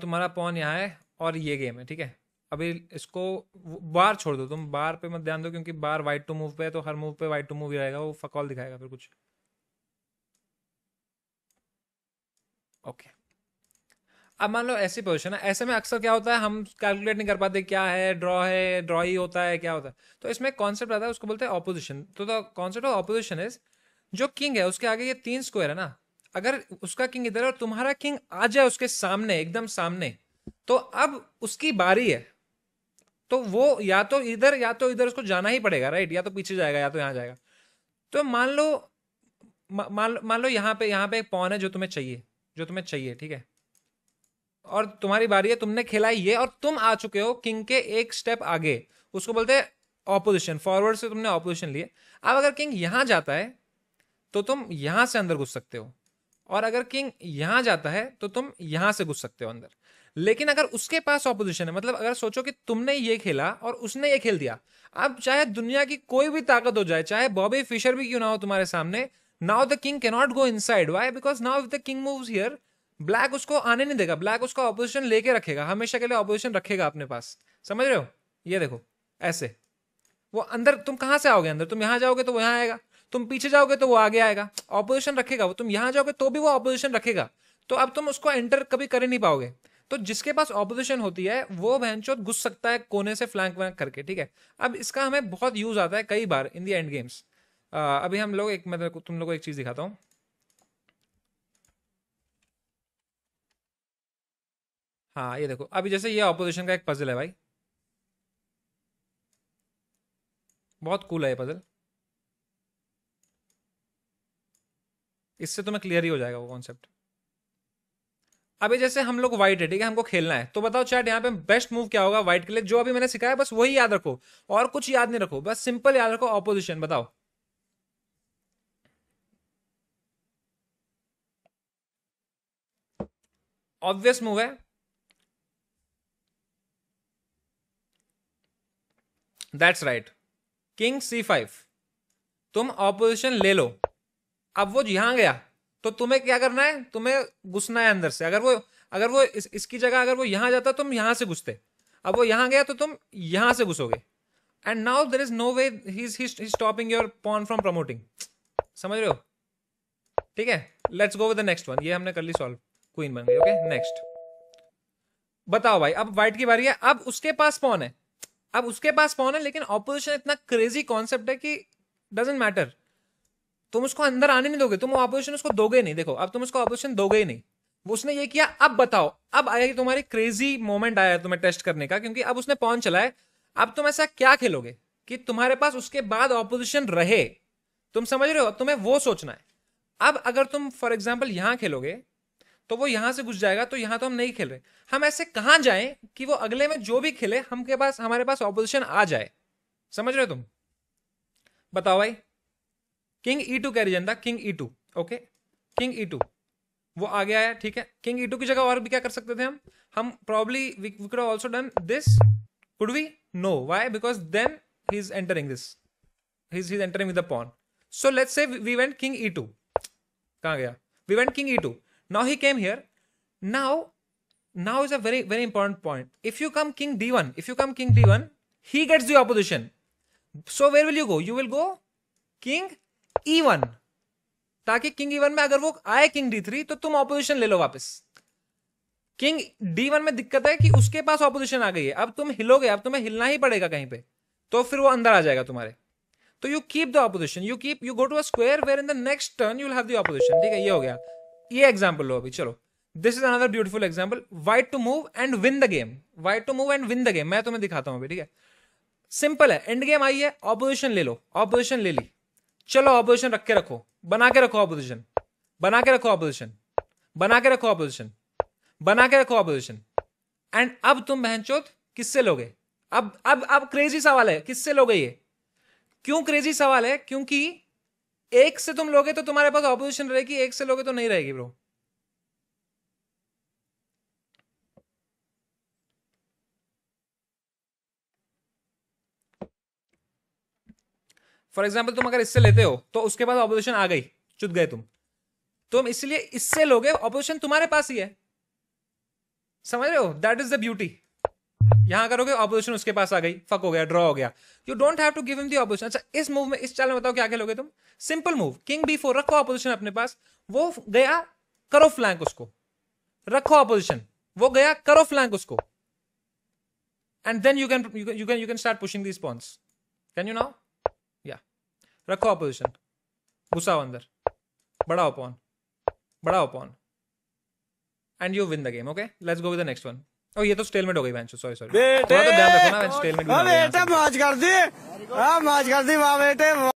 तुम्हारा पॉन यहाँ है और ये गेम है ठीक है अभी इसको बार छोड़ दो तुम बार पे मत ध्यान दो क्योंकि बार वाइट टू मूव पे है तो हर मूव पे वाइट टू मूव ही रहेगा वो फकॉल दिखाएगा फिर कुछ ओके अब मान लो ऐसी पोजिशन है ऐसे में अक्सर क्या होता है हम कैलकुलेट नहीं कर पाते क्या है ड्रॉ है ड्रॉ ही होता है क्या होता है तो इसमें कॉन्सेप्ट आता है उसको बोलते हैं ऑपोजिशन तो the concept of opposition is जो किंग है उसके आगे ये तीन स्क्वायर है ना अगर उसका किंग इधर है और तुम्हारा किंग आ जाए उसके सामने एकदम सामने तो अब उसकी बारी है तो वो या तो इधर या तो इधर उसको जाना ही पड़ेगा राइट या तो पीछे जाएगा या तो यहाँ जाएगा तो मान लो मान मान लो यहाँ पे यहाँ पे एक पॉन है जो तुम्हें चाहिए जो तुम्हें चाहिए ठीक है और तुम्हारी बारी है तुमने खेला ये और तुम आ चुके हो किंग के एक स्टेप आगे उसको बोलते हैं ऑपोजिशन फॉरवर्ड से तुमने ऑपोजिशन लिए अब अगर किंग यहाँ जाता है तो तुम यहाँ से अंदर घुस सकते हो और अगर किंग यहां जाता है तो तुम यहां से घुस सकते हो अंदर लेकिन अगर उसके पास ऑपोजिशन है मतलब अगर सोचो कि तुमने ये खेला और उसने ये खेल दिया अब चाहे दुनिया की कोई भी ताकत हो जाए चाहे बॉबी फिशर भी क्यों ना हो तुम्हारे सामने now the king cannot go inside why because now the king move here black उसको आने नहीं देगा ब्लैक उसका ऑपोजिशन लेके रखेगा हमेशा के लिए ऑपोजिशन रखेगा अपने पास समझ रहे हो ये देखो ऐसे वो अंदर तुम कहां से आओगे अंदर तुम यहां जाओगे तो वो यहां आएगा तुम पीछे जाओगे तो वो आगे आएगा ऑपोजिशन रखेगा वो तुम यहाँ जाओगे तो भी वो ऑपोजिशन रखेगा तो अब तुम उसको एंटर कभी कर ही नहीं पाओगे तो जिसके पास ऑपोजिशन होती है वो बहन घुस सकता है कोने से फ्लैंक वैंक करके ठीक है अब इसका हमें बहुत यूज आता है कई बार इन दी एंड गेम्स अभी हम लोग एक मैं तुम लोग को एक चीज दिखाता हूँ हाँ ये देखो अभी जैसे ये ऑपोजिशन का एक पजल है भाई बहुत कूल है ये पजल इससे तुम्हें क्लियर ही हो जाएगा वो कॉन्सेप्ट अभी जैसे हम लोग व्हाइट है ठीक है हमको खेलना है तो बताओ चैट यहाँ पे बेस्ट मूव क्या होगा व्हाइट के लिए जो अभी मैंने सिखाया बस वही याद रखो और कुछ याद नहीं रखो बस सिंपल याद रखो ऑपोजिशन बताओ ऑब्वियस मूव है that's right king C five तुम ऑपोजिशन ले लो अब वो यहां गया तो तुम्हें क्या करना है तुम्हें घुसना है अंदर से अगर वो अगर वो इस, इसकी जगह अगर वो यहां जाता तुम यहां से घुसते अब वो यहां गया तो तुम यहां से घुसोगे and now there is no way stopping your pawn from promoting समझ रहे हो ठीक है let's go with next one ये हमने कर ली सॉल्व क्वीन बन गई ओके नेक्स्ट बताओ भाई अब व्हाइट की बारी है अब उसके पास पॉन है अब उसके पास पॉन है लेकिन ऑपोजिशन इतना क्रेजी कॉन्सेप्ट है कि डजेंट मैटर तुम उसको अंदर आने नहीं दोगे तुम ऑपोजिशन उसको दोगे नहीं देखो अब तुम उसको ऑपोजिशन दोगे ही नहीं उसने ये किया अब बताओ अब आया कि तुम्हारी क्रेजी मोमेंट आया तुम्हें टेस्ट करने का क्योंकि अब उसने पॉन चलाया अब तुम ऐसा क्या खेलोगे कि तुम्हारे पास उसके बाद ऑपोजिशन रहे तुम समझ रहे हो तुम्हें वो सोचना है अब अगर तुम फॉर एग्जाम्पल यहां खेलोगे तो वो यहां से घुस जाएगा तो यहां तो हम नहीं खेल रहे हम ऐसे कहां जाए कि वो अगले में जो भी खेले हमके पास हमारे पास ऑपोजिशन आ जाए समझ रहे हो तुम बताओ भाई किंग ई टू कैरी जाता king e two okay king e e two वो आ गया है ठीक है किंग ई e टू की जगह और भी क्या कर सकते थे हम हम probably we could also done this could we no why because then he is entering this he is he entering with the pawn so let's say we went king e two कहाँ गया we went king e two now he came here now now is a very very important point if you come king d one if you come king d one he gets the opposition so where will you go you will go king e e one ताकि king e one में अगर वो आए king D three तो तुम opposition ले लो वापस king d one में दिक्कत है कि उसके पास ऑपोजिशन आ गई है अब तुम हिलोगे अब तुम्हें हिलना ही पड़ेगा कहीं पे तो फिर वो अंदर आ जाएगा तुम्हारे तो you keep the opposition you keep you go to a square where in the next turn you have the opposition ठीक है ये हो गया ये एग्जाम्पल लो अभी चलो this is another beautiful example white to move and win the game white to move and win the game मैं तुम्हें दिखाता हूं अभी ठीक है सिंपल है एंड गेम आई है ऑपोजिशन ले लो ऑपोजिशन ले ली चलो ऑपोजिशन रख के रखो बना के रखो ऑपोजिशन बना के रखो ऑपोजिशन बना के रखो ऑपोजिशन बना के रखो ऑपोजिशन एंड अब तुम बहन किससे लोगे अब अब अब क्रेजी सवाल है किससे लोगे ये क्यों क्रेजी सवाल है क्योंकि एक से तुम लोगे तो तुम्हारे पास ऑपोजिशन रहेगी एक से लोगे तो नहीं रहेगी ब्रो फॉर एग्जाम्पल तुम अगर इससे लेते हो तो उसके बाद ऑपोजिशन आ गई चुप गए तुम तुम तो इसलिए इससे लोगे ऑपोजिशन तुम्हारे पास ही है समझ रहे हो दैट इज द ब्यूटी यहां करोगे ऑपोजिशन उसके पास आ गई फक हो गया ड्रॉ हो गया you don't have to give him the opposition अच्छा इस मूव में इस चाल में बताओ क्या क्या लोगे तुम simple move king b four रखो ऑपोजिशन अपने पास वो गया करो फ्लैंक उसको रखो ऑपोजिशन वो गया करो फ्लैंक उसको and then you can you can you can start pushing the pawns can you now रखो अपोजिशन घुसाओ अंदर बढ़ाओ पॉन बढ़ाओ pawn and you win the game okay let's go with the next one ओ ये तो स्टेलमेंट हो गई बेंचो सॉरी सॉरी थोड़ा तो ध्यान रखो ना स्टेलमेंट हो गई बेटा मौज कर दी हां मौज कर दी वाह बेटे